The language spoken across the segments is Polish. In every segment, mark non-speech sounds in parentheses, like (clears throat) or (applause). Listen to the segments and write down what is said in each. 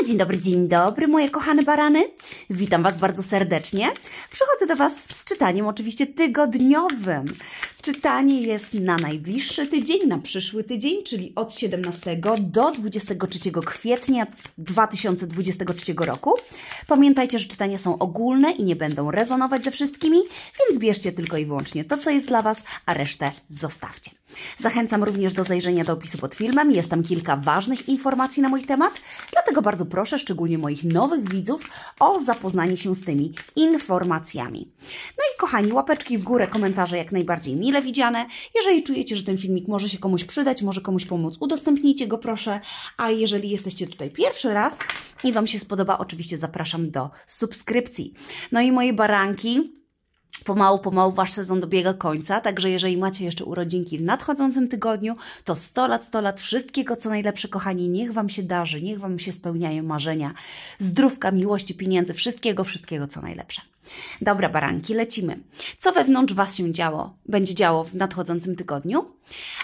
No dzień dobry, dzień dobry moje kochane barany. Witam Was bardzo serdecznie. Przychodzę do Was z czytaniem oczywiście tygodniowym. Czytanie jest na najbliższy tydzień, na przyszły tydzień, czyli od 17 do 23 kwietnia 2023 roku. Pamiętajcie, że czytania są ogólne i nie będą rezonować ze wszystkimi, więc bierzcie tylko i wyłącznie to, co jest dla Was, a resztę zostawcie. Zachęcam również do zajrzenia do opisu pod filmem. Jest tam kilka ważnych informacji na mój temat, dlatego bardzo proszę, szczególnie moich nowych widzów, o zapoznanie się z tymi informacjami. No i kochani, łapeczki w górę, komentarze jak najbardziej mile widziane. Jeżeli czujecie, że ten filmik może się komuś przydać, może komuś pomóc, udostępnijcie go proszę. A jeżeli jesteście tutaj pierwszy raz i Wam się spodoba, oczywiście zapraszam do subskrypcji. No i moje baranki, Pomału, pomału wasz sezon dobiega końca, także jeżeli macie jeszcze urodzinki w nadchodzącym tygodniu, to 100 lat, 100 lat wszystkiego co najlepsze, kochani, niech wam się darzy, niech wam się spełniają marzenia, zdrówka, miłości, pieniędzy, wszystkiego, wszystkiego co najlepsze. Dobra, baranki, lecimy. Co wewnątrz was się działo, będzie działo w nadchodzącym tygodniu,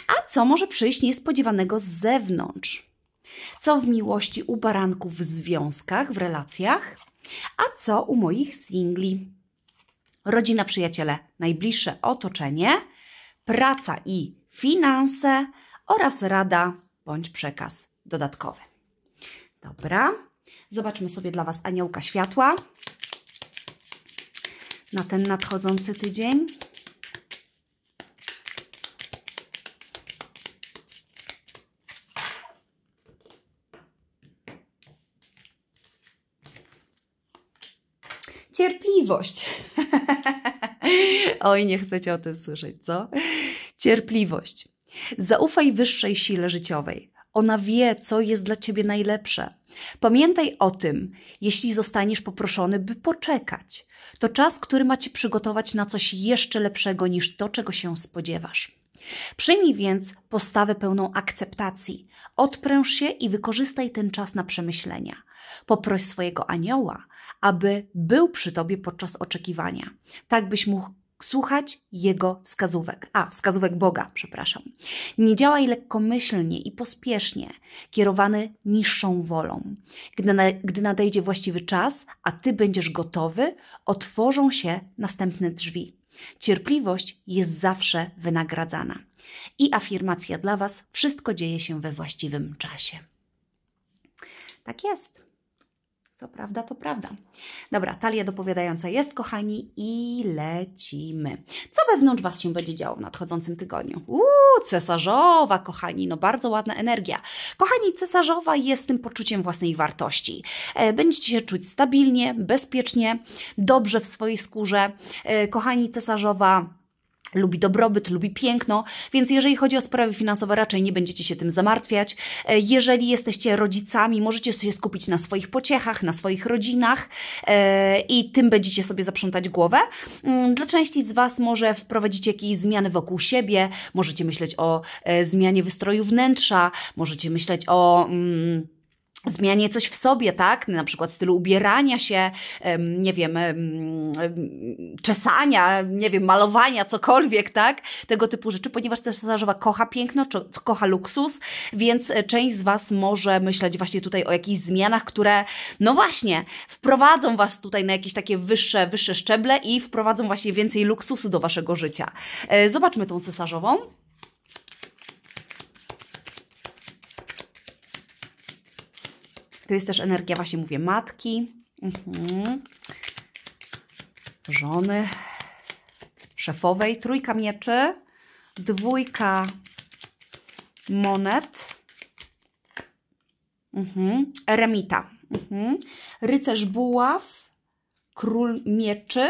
a co może przyjść niespodziewanego z zewnątrz? Co w miłości u baranków w związkach, w relacjach, a co u moich singli? rodzina, przyjaciele, najbliższe otoczenie, praca i finanse oraz rada bądź przekaz dodatkowy. Dobra, zobaczmy sobie dla Was aniołka światła na ten nadchodzący tydzień. Cierpliwość. (laughs) Oj, nie chcecie o tym słyszeć, co? Cierpliwość. Zaufaj wyższej sile życiowej. Ona wie, co jest dla ciebie najlepsze. Pamiętaj o tym, jeśli zostaniesz poproszony, by poczekać. To czas, który ma cię przygotować na coś jeszcze lepszego niż to, czego się spodziewasz. Przyjmij więc postawę pełną akceptacji. Odpręż się i wykorzystaj ten czas na przemyślenia. Poproś swojego anioła aby był przy Tobie podczas oczekiwania, tak byś mógł słuchać Jego wskazówek. A, wskazówek Boga, przepraszam. Nie działaj lekkomyślnie i pospiesznie, kierowany niższą wolą. Gdy, na, gdy nadejdzie właściwy czas, a Ty będziesz gotowy, otworzą się następne drzwi. Cierpliwość jest zawsze wynagradzana. I afirmacja dla Was: wszystko dzieje się we właściwym czasie. Tak jest. Co prawda, to prawda. Dobra, talia dopowiadająca jest, kochani, i lecimy. Co wewnątrz Was się będzie działo w nadchodzącym tygodniu? Uuu, cesarzowa, kochani, no bardzo ładna energia. Kochani, cesarzowa jest tym poczuciem własnej wartości. E, będziecie się czuć stabilnie, bezpiecznie, dobrze w swojej skórze. E, kochani, cesarzowa lubi dobrobyt, lubi piękno, więc jeżeli chodzi o sprawy finansowe, raczej nie będziecie się tym zamartwiać. E, jeżeli jesteście rodzicami, możecie się skupić na swoich pociechach, na swoich rodzinach e, i tym będziecie sobie zaprzątać głowę. Mm, dla części z Was może wprowadzić jakieś zmiany wokół siebie, możecie myśleć o e, zmianie wystroju wnętrza, możecie myśleć o... Mm, zmianie coś w sobie, tak? Na przykład stylu ubierania się, nie wiem, czesania, nie wiem, malowania, cokolwiek, tak? Tego typu rzeczy, ponieważ cesarzowa kocha piękno, kocha luksus, więc e, część z Was może myśleć właśnie tutaj o jakichś zmianach, które, no właśnie, wprowadzą Was tutaj na jakieś takie wyższe, wyższe szczeble i wprowadzą właśnie więcej luksusu do Waszego życia. E, zobaczmy tą cesarzową. to jest też energia, właśnie mówię, matki, mhm. żony, szefowej, trójka mieczy, dwójka monet, mhm. eremita, mhm. rycerz buław, król mieczy,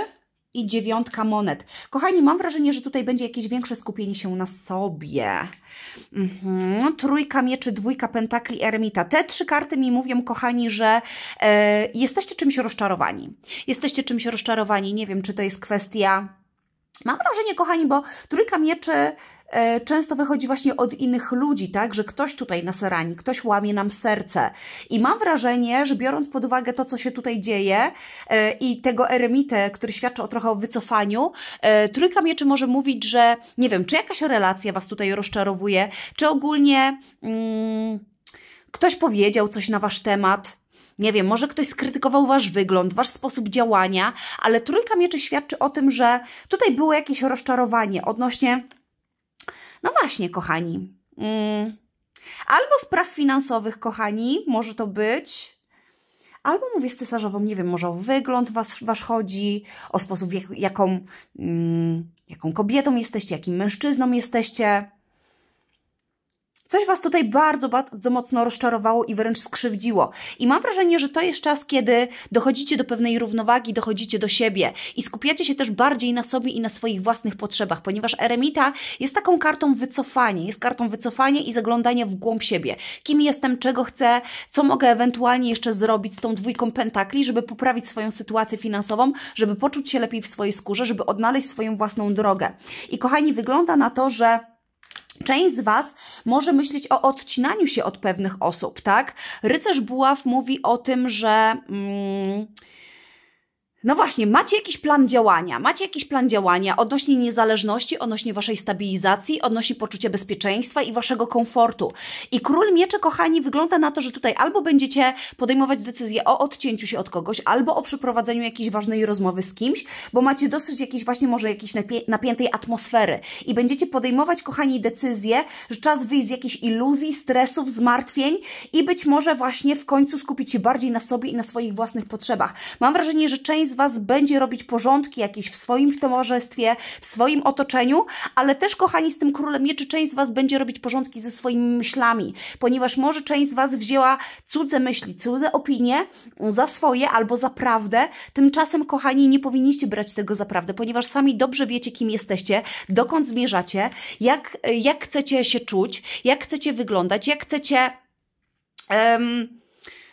i dziewiątka monet. Kochani, mam wrażenie, że tutaj będzie jakieś większe skupienie się na sobie. Mhm. Trójka mieczy, dwójka pentakli, eremita. Te trzy karty mi mówią, kochani, że e, jesteście czymś rozczarowani. Jesteście czymś rozczarowani. Nie wiem, czy to jest kwestia... Mam wrażenie, kochani, bo trójka mieczy E, często wychodzi właśnie od innych ludzi, tak, że ktoś tutaj nas rani, ktoś łamie nam serce. I mam wrażenie, że biorąc pod uwagę to, co się tutaj dzieje e, i tego eremitę, który świadczy o trochę o wycofaniu, e, trójka mieczy może mówić, że nie wiem, czy jakaś relacja Was tutaj rozczarowuje, czy ogólnie mm, ktoś powiedział coś na Wasz temat, nie wiem, może ktoś skrytykował wasz wygląd, wasz sposób działania, ale trójka mieczy świadczy o tym, że tutaj było jakieś rozczarowanie odnośnie no właśnie, kochani. Mm. Albo spraw finansowych, kochani, może to być. Albo mówię z cesarzową, nie wiem, może o wygląd was, wasz chodzi, o sposób, jak, jaką, mm, jaką kobietą jesteście, jakim mężczyzną jesteście. Coś Was tutaj bardzo, bardzo mocno rozczarowało i wręcz skrzywdziło. I mam wrażenie, że to jest czas, kiedy dochodzicie do pewnej równowagi, dochodzicie do siebie i skupiacie się też bardziej na sobie i na swoich własnych potrzebach, ponieważ eremita jest taką kartą wycofania, jest kartą wycofania i zaglądania w głąb siebie. Kim jestem, czego chcę, co mogę ewentualnie jeszcze zrobić z tą dwójką pentakli, żeby poprawić swoją sytuację finansową, żeby poczuć się lepiej w swojej skórze, żeby odnaleźć swoją własną drogę. I kochani, wygląda na to, że Część z Was może myśleć o odcinaniu się od pewnych osób, tak? Rycerz Buław mówi o tym, że. Mm, no właśnie, macie jakiś plan działania, macie jakiś plan działania odnośnie niezależności, odnośnie waszej stabilizacji, odnośnie poczucia bezpieczeństwa i waszego komfortu. I król mieczy, kochani, wygląda na to, że tutaj albo będziecie podejmować decyzję o odcięciu się od kogoś, albo o przeprowadzeniu jakiejś ważnej rozmowy z kimś, bo macie dosyć jakiejś właśnie może jakiejś napiętej atmosfery i będziecie podejmować, kochani, decyzję, że czas wyjść z jakichś iluzji, stresów, zmartwień i być może właśnie w końcu skupić się bardziej na sobie i na swoich własnych potrzebach. Mam wrażenie, że część z Was będzie robić porządki jakieś w swoim towarzystwie, w swoim otoczeniu, ale też, kochani, z tym królem mieczy część z Was będzie robić porządki ze swoimi myślami, ponieważ może część z Was wzięła cudze myśli, cudze opinie za swoje albo za prawdę. Tymczasem, kochani, nie powinniście brać tego za prawdę, ponieważ sami dobrze wiecie, kim jesteście, dokąd zmierzacie, jak, jak chcecie się czuć, jak chcecie wyglądać, jak chcecie. Um,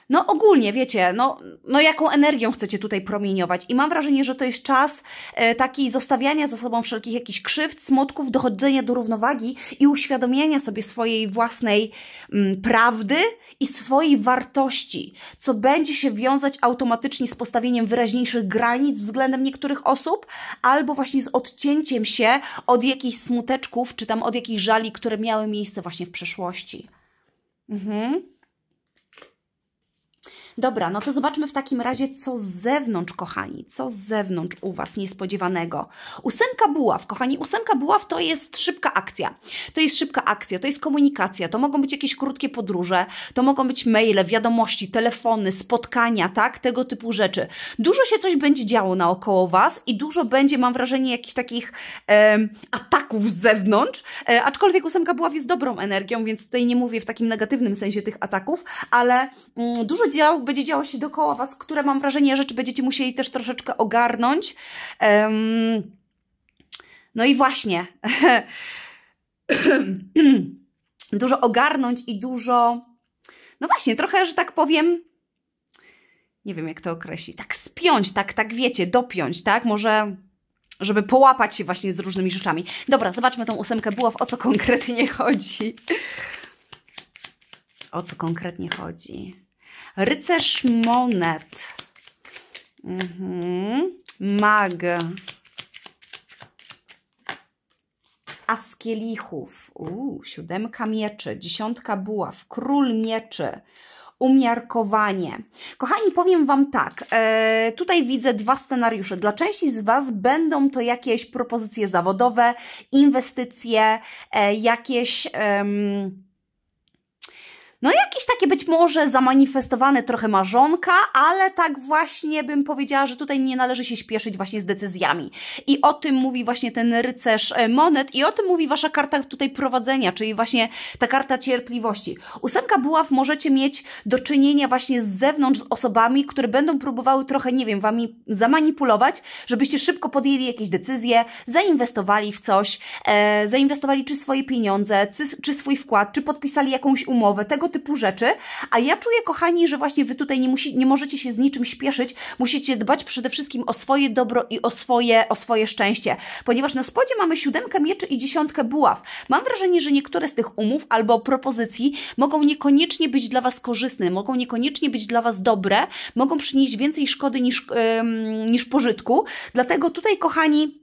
no ogólnie, wiecie, no, no jaką energią chcecie tutaj promieniować. I mam wrażenie, że to jest czas e, taki zostawiania za sobą wszelkich jakichś krzywd, smutków, dochodzenia do równowagi i uświadomienia sobie swojej własnej mm, prawdy i swojej wartości, co będzie się wiązać automatycznie z postawieniem wyraźniejszych granic względem niektórych osób, albo właśnie z odcięciem się od jakichś smuteczków, czy tam od jakichś żali, które miały miejsce właśnie w przeszłości. Mhm. Dobra, no to zobaczmy w takim razie, co z zewnątrz, kochani, co z zewnątrz u Was niespodziewanego. Ósemka buław, kochani, ósemka buław to jest szybka akcja. To jest szybka akcja, to jest komunikacja, to mogą być jakieś krótkie podróże, to mogą być maile, wiadomości, telefony, spotkania, tak, tego typu rzeczy. Dużo się coś będzie działo naokoło Was i dużo będzie, mam wrażenie, jakichś takich e, ataków z zewnątrz, e, aczkolwiek ósemka buław jest dobrą energią, więc tutaj nie mówię w takim negatywnym sensie tych ataków, ale mm, dużo działa będzie działo się dookoła Was, które mam wrażenie rzeczy będziecie musieli też troszeczkę ogarnąć. Um, no i właśnie, (clears throat) dużo ogarnąć i dużo, no właśnie, trochę, że tak powiem, nie wiem jak to określić, tak spiąć, tak, tak wiecie, dopiąć, tak, może żeby połapać się właśnie z różnymi rzeczami. Dobra, zobaczmy tą ósemkę buław, o co konkretnie chodzi. O co konkretnie chodzi? Rycerz monet. Mhm. Mag. As kielichów. Uu, siódemka mieczy. Dziesiątka buław. Król mieczy umiarkowanie. Kochani, powiem Wam tak. E, tutaj widzę dwa scenariusze. Dla części z Was będą to jakieś propozycje zawodowe, inwestycje, e, jakieś. No jakieś takie być może zamanifestowane trochę marzonka, ale tak właśnie bym powiedziała, że tutaj nie należy się śpieszyć właśnie z decyzjami. I o tym mówi właśnie ten rycerz e, monet i o tym mówi wasza karta tutaj prowadzenia, czyli właśnie ta karta cierpliwości. Ósemka buław możecie mieć do czynienia właśnie z zewnątrz z osobami, które będą próbowały trochę, nie wiem, wami zamanipulować, żebyście szybko podjęli jakieś decyzje, zainwestowali w coś, e, zainwestowali czy swoje pieniądze, czy, czy swój wkład, czy podpisali jakąś umowę, tego typu rzeczy. A ja czuję, kochani, że właśnie Wy tutaj nie, musi, nie możecie się z niczym śpieszyć. Musicie dbać przede wszystkim o swoje dobro i o swoje, o swoje szczęście. Ponieważ na spodzie mamy siódemkę mieczy i dziesiątkę buław. Mam wrażenie, że niektóre z tych umów albo propozycji mogą niekoniecznie być dla Was korzystne, mogą niekoniecznie być dla Was dobre, mogą przynieść więcej szkody niż, yy, niż pożytku. Dlatego tutaj, kochani,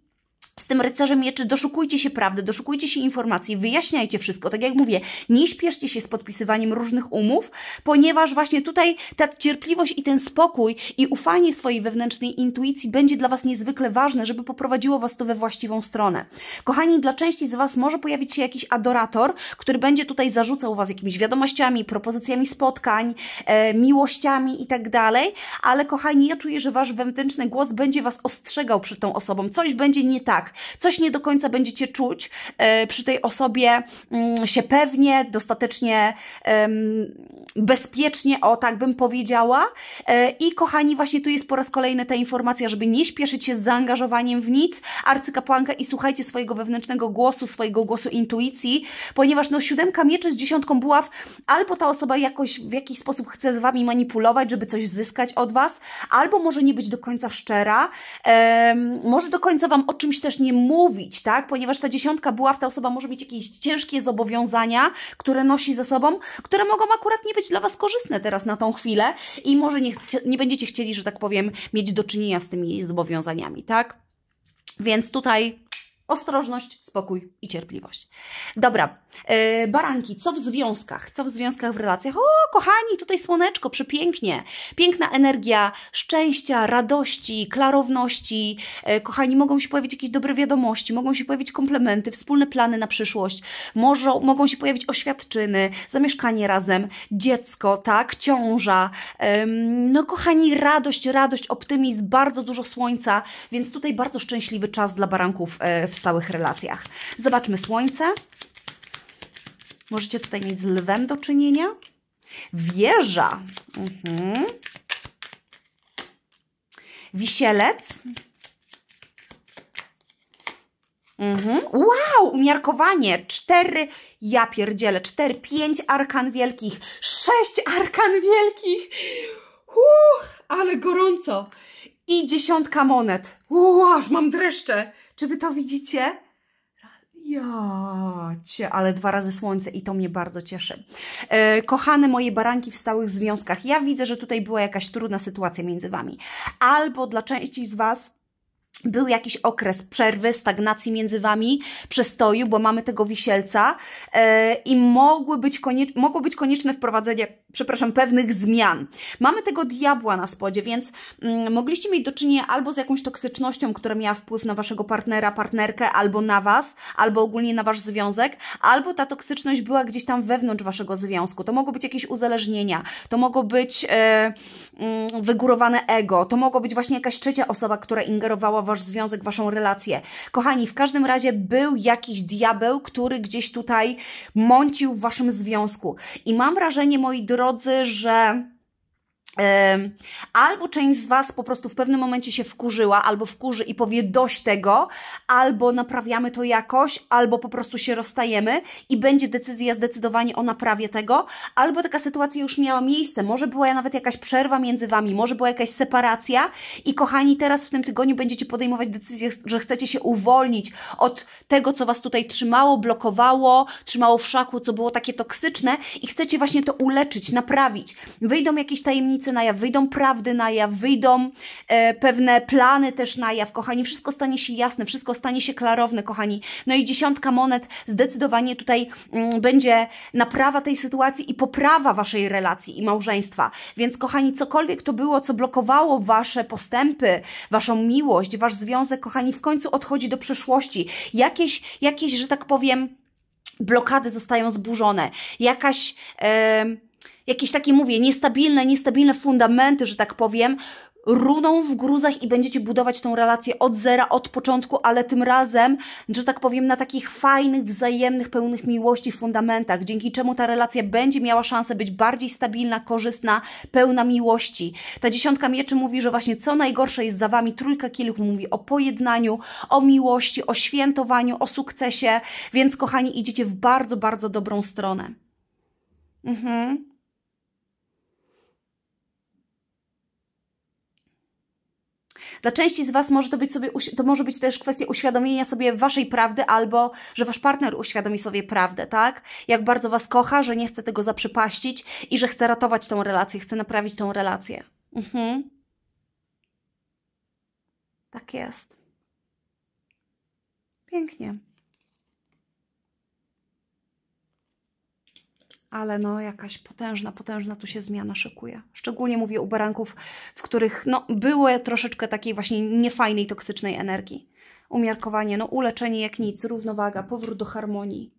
z tym rycerzem mieczy, doszukujcie się prawdy, doszukujcie się informacji, wyjaśniajcie wszystko. Tak jak mówię, nie śpieszcie się z podpisywaniem różnych umów, ponieważ właśnie tutaj ta cierpliwość i ten spokój i ufanie swojej wewnętrznej intuicji będzie dla Was niezwykle ważne, żeby poprowadziło Was to we właściwą stronę. Kochani, dla części z Was może pojawić się jakiś adorator, który będzie tutaj zarzucał Was jakimiś wiadomościami, propozycjami spotkań, e, miłościami i tak dalej, ale kochani, ja czuję, że Wasz wewnętrzny głos będzie Was ostrzegał przed tą osobą, coś będzie nie tak tak, coś nie do końca będziecie czuć e, przy tej osobie mm, się pewnie, dostatecznie bezpiecznie, o tak bym powiedziała. E, I kochani, właśnie tu jest po raz kolejny ta informacja, żeby nie śpieszyć się z zaangażowaniem w nic, arcykapłanka i słuchajcie swojego wewnętrznego głosu, swojego głosu intuicji, ponieważ no siódemka mieczy z dziesiątką buław, albo ta osoba jakoś w jakiś sposób chce z Wami manipulować, żeby coś zyskać od Was, albo może nie być do końca szczera, może do końca Wam o czymś też też nie mówić, tak? Ponieważ ta dziesiątka buław, ta osoba może mieć jakieś ciężkie zobowiązania, które nosi ze sobą, które mogą akurat nie być dla Was korzystne teraz na tą chwilę i może nie, nie będziecie chcieli, że tak powiem, mieć do czynienia z tymi zobowiązaniami, tak? Więc tutaj Ostrożność, spokój i cierpliwość. Dobra, yy, baranki, co w związkach? Co w związkach, w relacjach? O, kochani, tutaj słoneczko, przepięknie. Piękna energia szczęścia, radości, klarowności. Yy, kochani, mogą się pojawić jakieś dobre wiadomości, mogą się pojawić komplementy, wspólne plany na przyszłość, może, mogą się pojawić oświadczyny, zamieszkanie razem, dziecko, tak, ciąża. Yy, no, kochani, radość, radość, optymizm, bardzo dużo słońca, więc tutaj bardzo szczęśliwy czas dla baranków y, w w stałych relacjach. Zobaczmy Słońce. Możecie tutaj mieć z lwem do czynienia. Wieża. Mhm. Wisielec. Mhm. Wow, umiarkowanie. Cztery, ja pierdzielę, cztery, pięć arkan wielkich, sześć arkan wielkich. Uch, ale gorąco. I dziesiątka monet. Uuu, aż mam dreszcze. Czy wy to widzicie? Ja cię, ale dwa razy słońce i to mnie bardzo cieszy. E, kochane moje baranki w stałych związkach, ja widzę, że tutaj była jakaś trudna sytuacja między wami. Albo dla części z was był jakiś okres przerwy, stagnacji między wami, przestoju, bo mamy tego wisielca yy, i mogły być koniecz- mogło być konieczne wprowadzenie, przepraszam, pewnych zmian. Mamy tego diabła na spodzie, więc yy, mogliście mieć do czynienia albo z jakąś toksycznością, która miała wpływ na waszego partnera, partnerkę, albo na was, albo ogólnie na wasz związek, albo ta toksyczność była gdzieś tam wewnątrz waszego związku. To mogło być jakieś uzależnienia, to mogło być yy, wygórowane ego, to mogło być właśnie jakaś trzecia osoba, która ingerowała wasz związek, waszą relację. Kochani, w każdym razie był jakiś diabeł, który gdzieś tutaj mącił w waszym związku. I mam wrażenie, moi drodzy, że Albo część z Was po prostu w pewnym momencie się wkurzyła, albo wkurzy i powie dość tego, albo naprawiamy to jakoś, albo po prostu się rozstajemy i będzie decyzja zdecydowanie o naprawie tego, albo taka sytuacja już miała miejsce. Może była nawet jakaś przerwa między Wami, może była jakaś separacja i kochani, teraz w tym tygodniu będziecie podejmować decyzję, że chcecie się uwolnić od tego, co Was tutaj trzymało, blokowało, trzymało w szaku, co było takie toksyczne i chcecie właśnie to uleczyć, naprawić. Wyjdą jakieś tajemnice, tajemnice na jaw, wyjdą prawdy na jaw, wyjdą e, pewne plany też na jaw, kochani. Wszystko stanie się jasne, wszystko stanie się klarowne, kochani. No i dziesiątka monet zdecydowanie tutaj m, mm, będzie naprawa tej sytuacji i poprawa waszej relacji i małżeństwa. Więc, kochani, cokolwiek to było, co blokowało wasze postępy, waszą miłość, wasz związek, kochani, w końcu odchodzi do przeszłości. Jakieś, jakieś że tak powiem, blokady zostają zburzone, jakaś. Yy jakieś takie, mówię, niestabilne, niestabilne fundamenty, że tak powiem, runą w gruzach i będziecie budować tą relację od zera, od początku, ale tym razem, że tak powiem, na takich fajnych, wzajemnych, pełnych miłości fundamentach, dzięki czemu ta relacja będzie miała szansę być bardziej stabilna, korzystna, pełna miłości. Ta dziesiątka mieczy mówi, że właśnie co najgorsze jest za Wami, trójka kielichów mówi o pojednaniu, o miłości, o świętowaniu, o sukcesie, więc kochani, idziecie w bardzo, bardzo dobrą stronę. Mhm. Dla części z Was może to, być sobie, to może być też kwestia uświadomienia sobie Waszej prawdy albo, że Wasz partner uświadomi sobie prawdę, tak? Jak bardzo Was kocha, że nie chce tego zaprzepaścić i że chce ratować tą relację, chce naprawić tą relację. Mhm. Tak jest. Pięknie. ale no jakaś potężna, potężna tu się zmiana szykuje. Szczególnie mówię u baranków, w których no, były troszeczkę takiej właśnie niefajnej, toksycznej energii. Umiarkowanie, no uleczenie jak nic, równowaga, powrót do harmonii.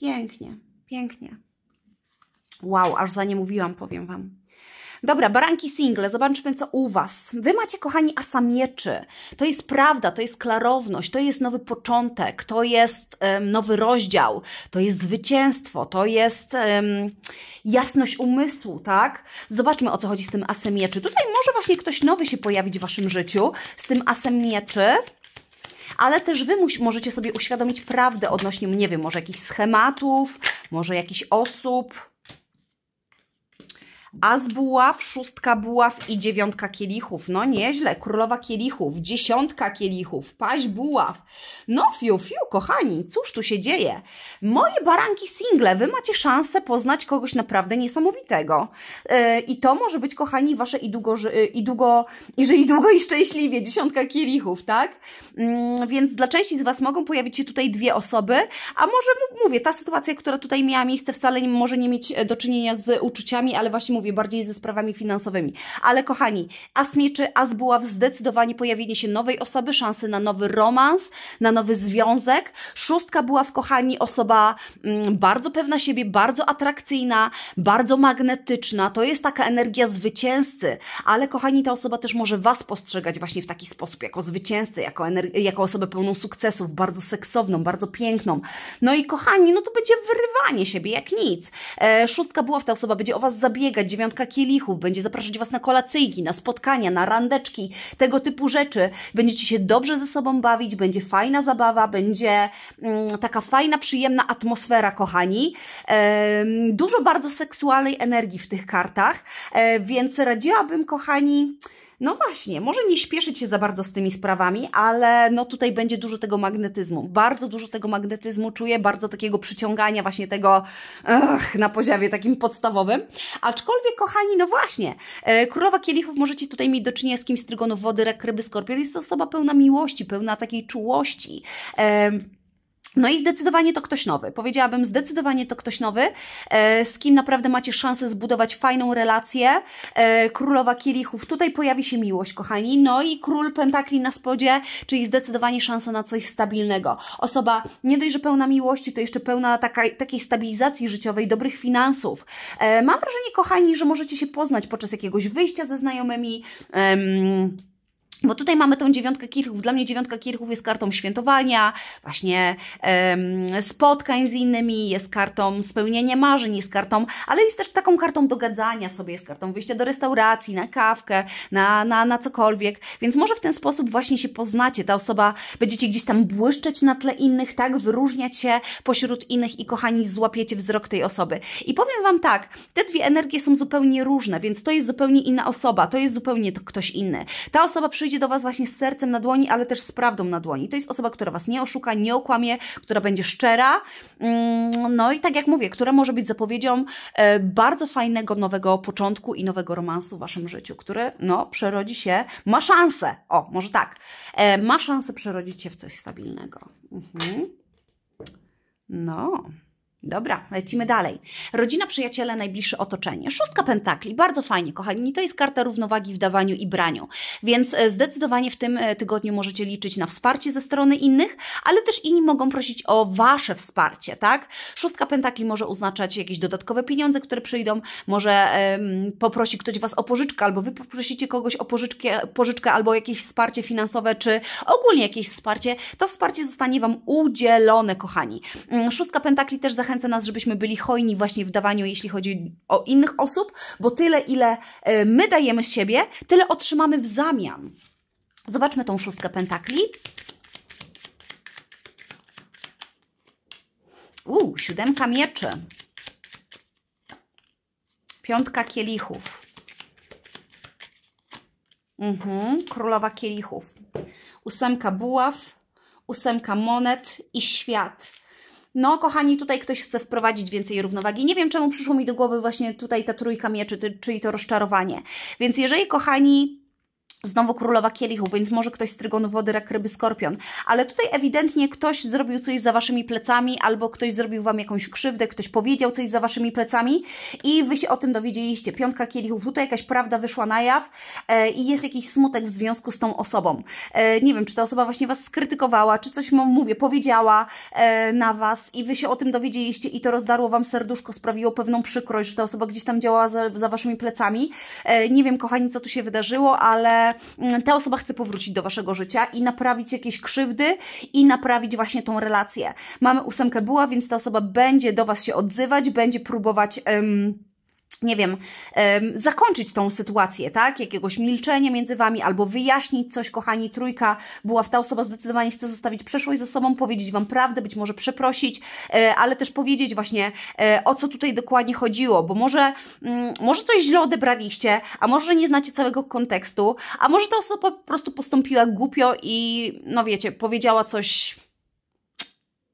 Pięknie, pięknie. Wow, aż za nie mówiłam, powiem Wam. Dobra, baranki single, zobaczmy co u Was. Wy macie, kochani, asa mieczy. To jest prawda, to jest klarowność, to jest nowy początek, to jest um, nowy rozdział, to jest zwycięstwo, to jest um, jasność umysłu, tak? Zobaczmy o co chodzi z tym asem mieczy. Tutaj może właśnie ktoś nowy się pojawić w Waszym życiu z tym asem mieczy ale też Wy możecie sobie uświadomić prawdę odnośnie, nie wiem, może jakichś schematów, może jakichś osób, As buław, szóstka buław i dziewiątka kielichów. No nieźle, królowa kielichów, dziesiątka kielichów, paść buław. No fiu, fiu, kochani, cóż tu się dzieje? Moje baranki single, wy macie szansę poznać kogoś naprawdę niesamowitego. Yy, I to może być, kochani, wasze i długo, e, i długo, i że i długo i szczęśliwie, dziesiątka kielichów, tak? Yy, więc dla części z was mogą pojawić się tutaj dwie osoby, a może mówię, ta sytuacja, która tutaj miała miejsce wcale nie, może nie mieć e, do czynienia z uczuciami, ale właśnie mówię, mówię, bardziej ze sprawami finansowymi. Ale kochani, as mieczy, as w zdecydowanie pojawienie się nowej osoby, szansy na nowy romans, na nowy związek. Szóstka była w kochani, osoba mm, bardzo pewna siebie, bardzo atrakcyjna, bardzo magnetyczna. To jest taka energia zwycięzcy, ale kochani, ta osoba też może Was postrzegać właśnie w taki sposób, jako zwycięzcy, jako, jako osobę pełną sukcesów, bardzo seksowną, bardzo piękną. No i kochani, no to będzie wyrywanie siebie jak nic. E, szóstka w ta osoba będzie o Was zabiegać, dziewiątka kielichów, będzie zapraszać Was na kolacyjki, na spotkania, na randeczki, tego typu rzeczy. Będziecie się dobrze ze sobą bawić, będzie fajna zabawa, będzie mm, taka fajna, przyjemna atmosfera, kochani. dużo bardzo seksualnej energii w tych kartach, e, więc radziłabym, kochani, no właśnie, może nie śpieszyć się za bardzo z tymi sprawami, ale no tutaj będzie dużo tego magnetyzmu. Bardzo dużo tego magnetyzmu czuję, bardzo takiego przyciągania właśnie tego ugh, na poziomie takim podstawowym. Aczkolwiek, kochani, no właśnie, e, Królowa Kielichów możecie tutaj mieć do czynienia z kimś z trygonów wody, rek, ryby, skorpion. Jest to osoba pełna miłości, pełna takiej czułości. E, no i zdecydowanie to ktoś nowy. Powiedziałabym, zdecydowanie to ktoś nowy, e, z kim naprawdę macie szansę zbudować fajną relację. E, królowa kielichów, tutaj pojawi się miłość, kochani. No i król pentakli na spodzie, czyli zdecydowanie szansa na coś stabilnego. Osoba nie dość, że pełna miłości, to jeszcze pełna taka, takiej stabilizacji życiowej, dobrych finansów. E, mam wrażenie, kochani, że możecie się poznać podczas jakiegoś wyjścia ze znajomymi. Um, bo tutaj mamy tą dziewiątkę kirchów. Dla mnie dziewiątka kirchów jest kartą świętowania, właśnie um, spotkań z innymi, jest kartą spełnienia marzeń, jest kartą, ale jest też taką kartą dogadzania sobie, jest kartą wyjścia do restauracji, na kawkę, na, na, na cokolwiek. Więc może w ten sposób właśnie się poznacie. Ta osoba, będziecie gdzieś tam błyszczeć na tle innych, tak? Wyróżniać się pośród innych i kochani, złapiecie wzrok tej osoby. I powiem Wam tak, te dwie energie są zupełnie różne, więc to jest zupełnie inna osoba, to jest zupełnie ktoś inny. Ta osoba przyjdzie przyjdzie do Was właśnie z sercem na dłoni, ale też z prawdą na dłoni. To jest osoba, która Was nie oszuka, nie okłamie, która będzie szczera. Mm, no i tak jak mówię, która może być zapowiedzią e, bardzo fajnego nowego początku i nowego romansu w Waszym życiu, który no, przerodzi się, ma szansę, o, może tak, e, ma szansę przerodzić się w coś stabilnego. Mhm. No. Dobra, lecimy dalej. Rodzina, przyjaciele, najbliższe otoczenie. Szóstka pentakli, bardzo fajnie, kochani. To jest karta równowagi w dawaniu i braniu, więc e, zdecydowanie w tym e, tygodniu możecie liczyć na wsparcie ze strony innych, ale też inni mogą prosić o wasze wsparcie, tak? Szóstka pentakli może oznaczać jakieś dodatkowe pieniądze, które przyjdą, może um, poprosi ktoś was o pożyczkę, albo wy poprosicie kogoś o pożyczkę, pożyczkę, albo jakieś wsparcie finansowe, czy ogólnie jakieś wsparcie. To wsparcie zostanie wam udzielone, kochani. Mm, szóstka pentakli też zachęca zachęca nas, żebyśmy byli hojni właśnie w dawaniu, jeśli chodzi o innych osób, bo tyle, ile e, my dajemy z siebie, tyle otrzymamy w zamian. Zobaczmy tą szóstkę pentakli. u, siódemka mieczy. Piątka kielichów. Mhm, królowa kielichów. Ósemka buław, ósemka monet i świat. No, kochani, tutaj ktoś chce wprowadzić więcej równowagi. Nie wiem, czemu przyszło mi do głowy właśnie tutaj ta trójka mieczy, czyli to rozczarowanie. Więc jeżeli, kochani, Znowu królowa kielichów, więc może ktoś z trygonu wody, rak, ryby, skorpion. Ale tutaj ewidentnie ktoś zrobił coś za waszymi plecami, albo ktoś zrobił wam jakąś krzywdę, ktoś powiedział coś za waszymi plecami i wy się o tym dowiedzieliście. Piątka kielichów, tutaj jakaś prawda wyszła na jaw e, i jest jakiś smutek w związku z tą osobą. E, nie wiem, czy ta osoba właśnie was skrytykowała, czy coś, mówię, powiedziała e, na was i wy się o tym dowiedzieliście i to rozdarło wam serduszko, sprawiło pewną przykrość, że ta osoba gdzieś tam działała za, za waszymi plecami. E, nie wiem, kochani, co tu się wydarzyło, ale Mm, ta osoba chce powrócić do waszego życia i naprawić jakieś krzywdy i naprawić właśnie tą relację. Mamy ósemkę była, więc ta osoba będzie do was się odzywać, będzie próbować. Um, nie wiem, zakończyć tą sytuację, tak? Jakiegoś milczenia między wami, albo wyjaśnić coś, kochani, trójka była w ta osoba zdecydowanie chce zostawić przeszłość za sobą, powiedzieć wam prawdę, być może przeprosić, e, ale też powiedzieć właśnie, e, o co tutaj dokładnie chodziło, bo może, mm, może coś źle odebraliście, a może nie znacie całego kontekstu, a może ta osoba po prostu postąpiła głupio i, no wiecie, powiedziała coś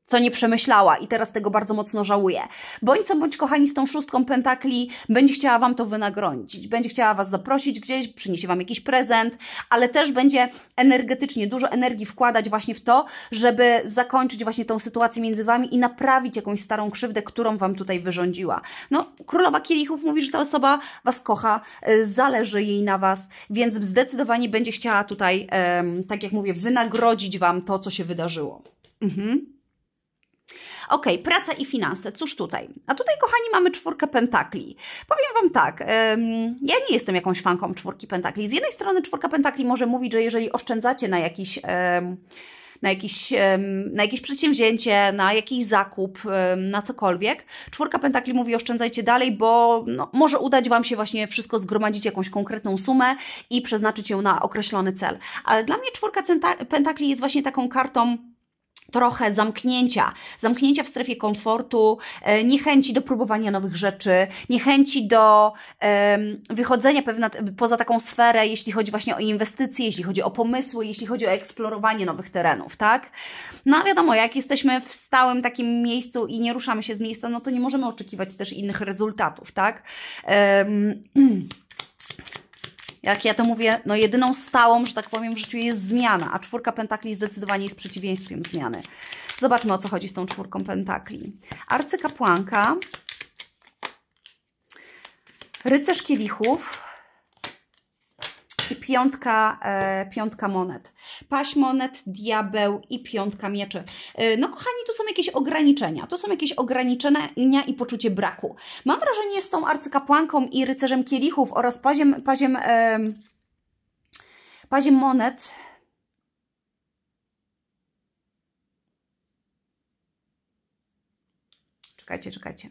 co nie przemyślała i teraz tego bardzo mocno żałuje. Bądź co bądź, kochani, z tą szóstką pentakli będzie chciała Wam to wynagrodzić, będzie chciała Was zaprosić gdzieś, przyniesie Wam jakiś prezent, ale też będzie energetycznie dużo energii wkładać właśnie w to, żeby zakończyć właśnie tą sytuację między Wami i naprawić jakąś starą krzywdę, którą Wam tutaj wyrządziła. No, Królowa Kielichów mówi, że ta osoba Was kocha, y, zależy jej na Was, więc zdecydowanie będzie chciała tutaj, tak jak mówię, wynagrodzić Wam to, co się wydarzyło. Mhm. Ok, praca i finanse. Cóż tutaj? A tutaj, kochani, mamy czwórkę pentakli. Powiem Wam tak, ja nie jestem jakąś fanką czwórki pentakli. Z jednej strony czwórka pentakli może mówić, że jeżeli oszczędzacie na jakiś na jakieś, na jakieś przedsięwzięcie, na jakiś zakup, na cokolwiek. Czwórka pentakli mówi oszczędzajcie dalej, bo no, może udać Wam się właśnie wszystko zgromadzić, jakąś konkretną sumę i przeznaczyć ją na określony cel. Ale dla mnie czwórka pentakli jest właśnie taką kartą trochę zamknięcia, zamknięcia w strefie komfortu, e, niechęci do próbowania nowych rzeczy, niechęci do wychodzenia pewna, poza taką sferę, jeśli chodzi właśnie o inwestycje, jeśli chodzi o pomysły, jeśli chodzi o eksplorowanie nowych terenów, tak? No a wiadomo, jak jesteśmy w stałym takim miejscu i nie ruszamy się z miejsca, no to nie możemy oczekiwać też innych rezultatów, tak? Um, (clears throat) jak ja to mówię, no jedyną stałą, że tak powiem, w życiu jest zmiana, a czwórka pentakli zdecydowanie jest przeciwieństwem zmiany. Zobaczmy, o co chodzi z tą czwórką pentakli. Arcykapłanka, rycerz kielichów, i piątka, e, piątka monet. Paść monet, diabeł i piątka mieczy. E, no kochani, tu są jakieś ograniczenia. Tu są jakieś ograniczenia i poczucie braku. Mam wrażenie z tą arcykapłanką i rycerzem kielichów oraz paziem, paziem, e, paziem monet... Czekajcie, czekajcie.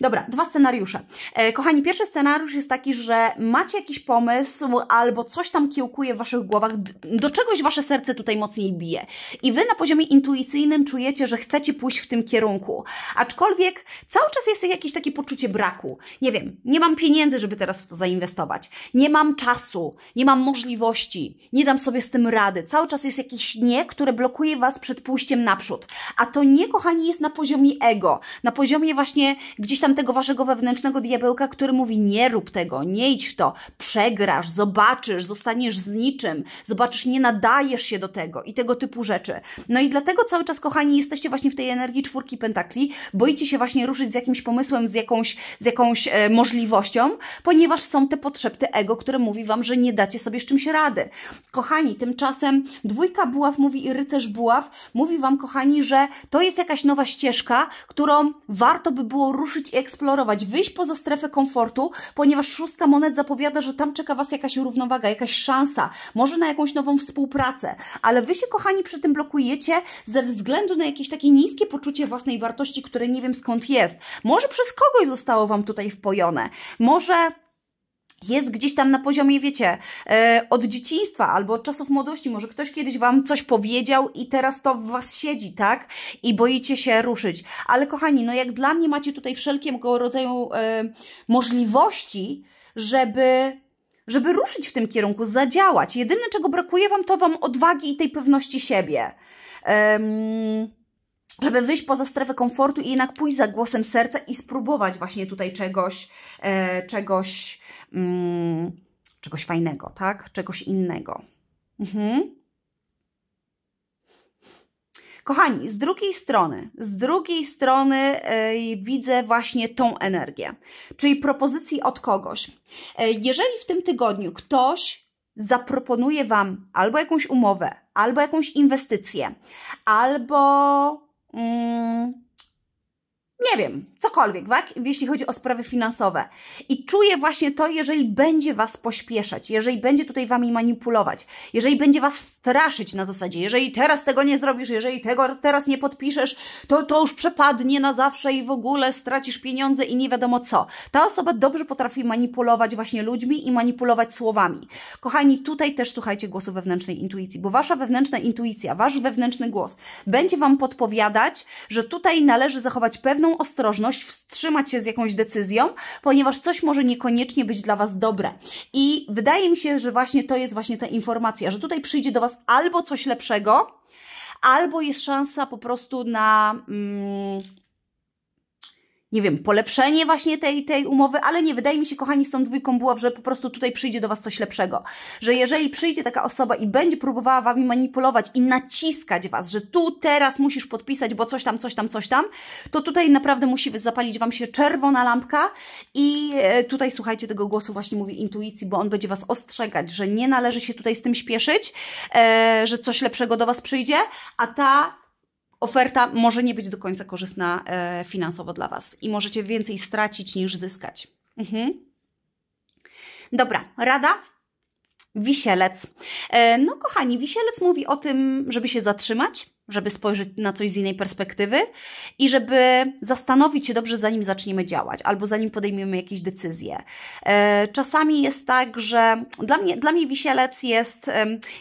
Dobra, dwa scenariusze. E, kochani, pierwszy scenariusz jest taki, że macie jakiś pomysł albo coś tam kiełkuje w waszych głowach, do czegoś wasze serce tutaj mocniej bije. I wy na poziomie intuicyjnym czujecie, że chcecie pójść w tym kierunku. Aczkolwiek cały czas jest jakieś takie poczucie braku. Nie wiem, nie mam pieniędzy, żeby teraz w to zainwestować. Nie mam czasu, nie mam możliwości, nie dam sobie z tym rady. Cały czas jest jakiś nie, które blokuje was przed pójściem naprzód. A to nie, kochani, jest na poziomie ego, na poziomie właśnie gdzieś tam tego waszego wewnętrznego diabełka, który mówi nie rób tego, nie idź w to, przegrasz, zobaczysz, zostaniesz z niczym, zobaczysz, nie nadajesz się do tego i tego typu rzeczy. No i dlatego cały czas, kochani, jesteście właśnie w tej energii czwórki pentakli, boicie się właśnie ruszyć z jakimś pomysłem, z jakąś, z jakąś e, możliwością, ponieważ są te potrzeby ego, które mówi wam, że nie dacie sobie z czymś rady. Kochani, tymczasem dwójka buław mówi i rycerz buław mówi wam, kochani, że to jest jakaś nowa ścieżka, którą warto by było ruszyć ruszyć i eksplorować, wyjść poza strefę komfortu, ponieważ szóstka monet zapowiada, że tam czeka Was jakaś równowaga, jakaś szansa, może na jakąś nową współpracę, ale Wy się, kochani, przy tym blokujecie ze względu na jakieś takie niskie poczucie własnej wartości, które nie wiem skąd jest. Może przez kogoś zostało Wam tutaj wpojone, może jest gdzieś tam na poziomie, wiecie, e, od dzieciństwa albo od czasów młodości. Może ktoś kiedyś Wam coś powiedział i teraz to w Was siedzi, tak? I boicie się ruszyć. Ale kochani, no jak dla mnie macie tutaj wszelkiego rodzaju e, możliwości, żeby żeby ruszyć w tym kierunku, zadziałać. Jedyne, czego brakuje Wam, to Wam odwagi i tej pewności siebie. Um, żeby wyjść poza strefę komfortu i jednak pójść za głosem serca i spróbować właśnie tutaj czegoś, e, czegoś, mm, czegoś fajnego, tak? Czegoś innego. Mhm. Kochani, z drugiej strony, z drugiej strony e, widzę właśnie tą energię, czyli propozycji od kogoś. E, jeżeli w tym tygodniu ktoś zaproponuje Wam albo jakąś umowę, albo jakąś inwestycję, albo 嗯。nie wiem, cokolwiek, tak? jeśli chodzi o sprawy finansowe. I czuję właśnie to, jeżeli będzie Was pośpieszać, jeżeli będzie tutaj Wami manipulować, jeżeli będzie Was straszyć na zasadzie, jeżeli teraz tego nie zrobisz, jeżeli tego teraz nie podpiszesz, to to już przepadnie na zawsze i w ogóle stracisz pieniądze i nie wiadomo co. Ta osoba dobrze potrafi manipulować właśnie ludźmi i manipulować słowami. Kochani, tutaj też słuchajcie głosu wewnętrznej intuicji, bo Wasza wewnętrzna intuicja, Wasz wewnętrzny głos będzie Wam podpowiadać, że tutaj należy zachować pewną ostrożność, wstrzymać się z jakąś decyzją, ponieważ coś może niekoniecznie być dla Was dobre. I wydaje mi się, że właśnie to jest właśnie ta informacja, że tutaj przyjdzie do Was albo coś lepszego, albo jest szansa po prostu na. Mm, nie wiem, polepszenie właśnie tej, tej umowy, ale nie, wydaje mi się, kochani, z tą dwójką buław, że po prostu tutaj przyjdzie do Was coś lepszego. Że jeżeli przyjdzie taka osoba i będzie próbowała Wami manipulować i naciskać Was, że tu teraz musisz podpisać, bo coś tam, coś tam, coś tam, to tutaj naprawdę musi zapalić Wam się czerwona lampka i e, tutaj słuchajcie tego głosu właśnie mówi intuicji, bo on będzie Was ostrzegać, że nie należy się tutaj z tym śpieszyć, e, że coś lepszego do Was przyjdzie, a ta oferta może nie być do końca korzystna e, finansowo dla Was i możecie więcej stracić niż zyskać. Mhm. Dobra, rada? Wisielec. E, no, kochani, wisielec mówi o tym, żeby się zatrzymać, żeby spojrzeć na coś z innej perspektywy i żeby zastanowić się dobrze, zanim zaczniemy działać albo zanim podejmiemy jakieś decyzje. E, czasami jest tak, że dla mnie, dla mnie wisielec jest,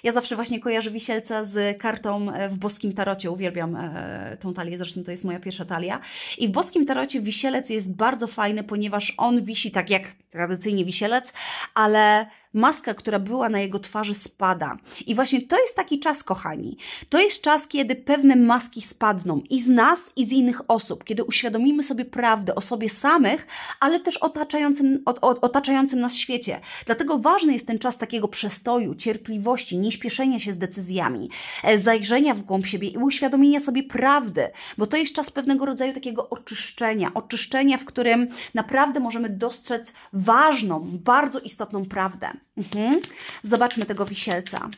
ja zawsze właśnie kojarzę wisielca z kartą e, w boskim tarocie, uwielbiam e, tą talię, zresztą to jest moja pierwsza talia. I w boskim tarocie wisielec jest bardzo fajny, ponieważ on wisi tak jak tradycyjnie wisielec, ale maska, która była na jego twarzy, spada. I właśnie to jest taki czas, kochani. To jest czas, kiedy pewne maski spadną i z nas, i z innych osób, kiedy uświadomimy sobie prawdę o sobie samych, ale też otaczającym, otaczającym nas świecie. Dlatego ważny jest ten czas takiego przestoju, cierpliwości, nieśpieszenia się z decyzjami, e, zajrzenia w głąb siebie i uświadomienia sobie prawdy, bo to jest czas pewnego rodzaju takiego oczyszczenia, oczyszczenia, w którym naprawdę możemy dostrzec ważną, bardzo istotną prawdę. Mhm. Zobaczmy tego wisielca.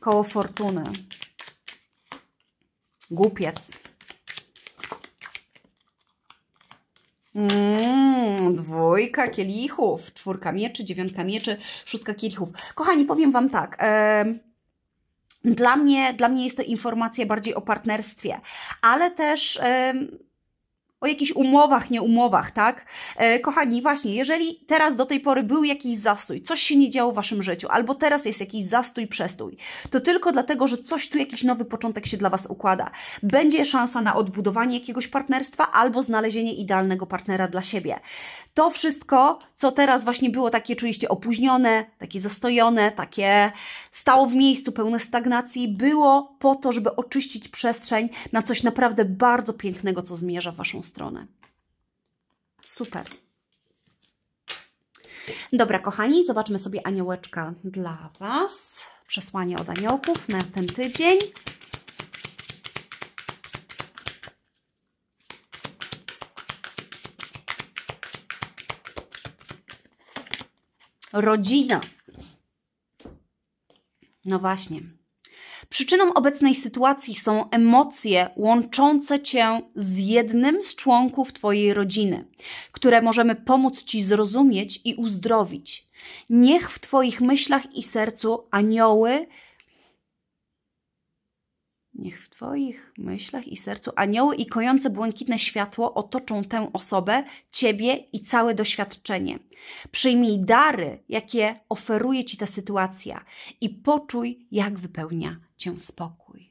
Koło fortuny. Głupiec. Mm, dwójka kielichów, czwórka mieczy, dziewiątka mieczy, szóstka kielichów. Kochani, powiem Wam tak. Dla mnie, dla mnie jest to informacja bardziej o partnerstwie, ale też o jakichś umowach, nie umowach, tak? E, kochani, właśnie, jeżeli teraz do tej pory był jakiś zastój, coś się nie działo w waszym życiu, albo teraz jest jakiś zastój, przestój, to tylko dlatego, że coś tu, jakiś nowy początek się dla was układa. Będzie szansa na odbudowanie jakiegoś partnerstwa albo znalezienie idealnego partnera dla siebie. To wszystko co teraz właśnie było takie, czuliście opóźnione, takie zastojone, takie stało w miejscu, pełne stagnacji, było po to, żeby oczyścić przestrzeń na coś naprawdę bardzo pięknego, co zmierza w Waszą stronę. Super. Dobra, kochani, zobaczmy sobie aniołeczka dla Was. Przesłanie od aniołków na ten tydzień. rodzina. No właśnie. Przyczyną obecnej sytuacji są emocje łączące cię z jednym z członków Twojej rodziny, które możemy pomóc Ci zrozumieć i uzdrowić. Niech w Twoich myślach i sercu anioły Niech w Twoich myślach i sercu anioły i kojące błękitne światło otoczą tę osobę, Ciebie i całe doświadczenie. Przyjmij dary, jakie oferuje Ci ta sytuacja i poczuj, jak wypełnia Cię spokój.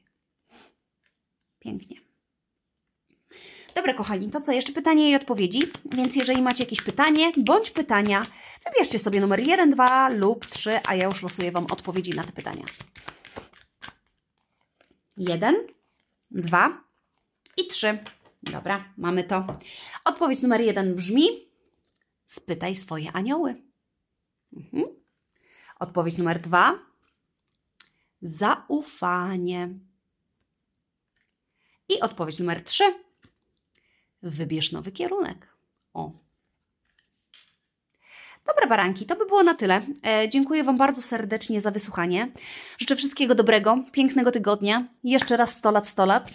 Pięknie. Dobra, kochani, to co? Jeszcze pytanie i odpowiedzi. Więc jeżeli macie jakieś pytanie bądź pytania, wybierzcie sobie numer 1, 2 lub 3, a ja już losuję Wam odpowiedzi na te pytania. Jeden, dwa i trzy. Dobra, mamy to. Odpowiedź numer jeden brzmi: spytaj swoje anioły. Mhm. Odpowiedź numer dwa: zaufanie. I odpowiedź numer trzy: wybierz nowy kierunek. O, Dobra, baranki, to by było na tyle. E, dziękuję Wam bardzo serdecznie za wysłuchanie. Życzę wszystkiego dobrego, pięknego tygodnia. Jeszcze raz 100 lat, 100 lat.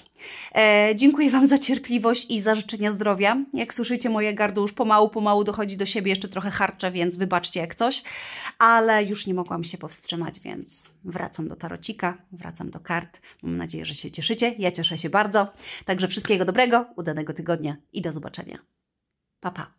E, dziękuję Wam za cierpliwość i za życzenia zdrowia. Jak słyszycie, moje gardło już pomału, pomału dochodzi do siebie, jeszcze trochę harcze, więc wybaczcie jak coś. Ale już nie mogłam się powstrzymać, więc wracam do tarocika, wracam do kart. Mam nadzieję, że się cieszycie. Ja cieszę się bardzo. Także wszystkiego dobrego, udanego tygodnia i do zobaczenia. Pa, pa.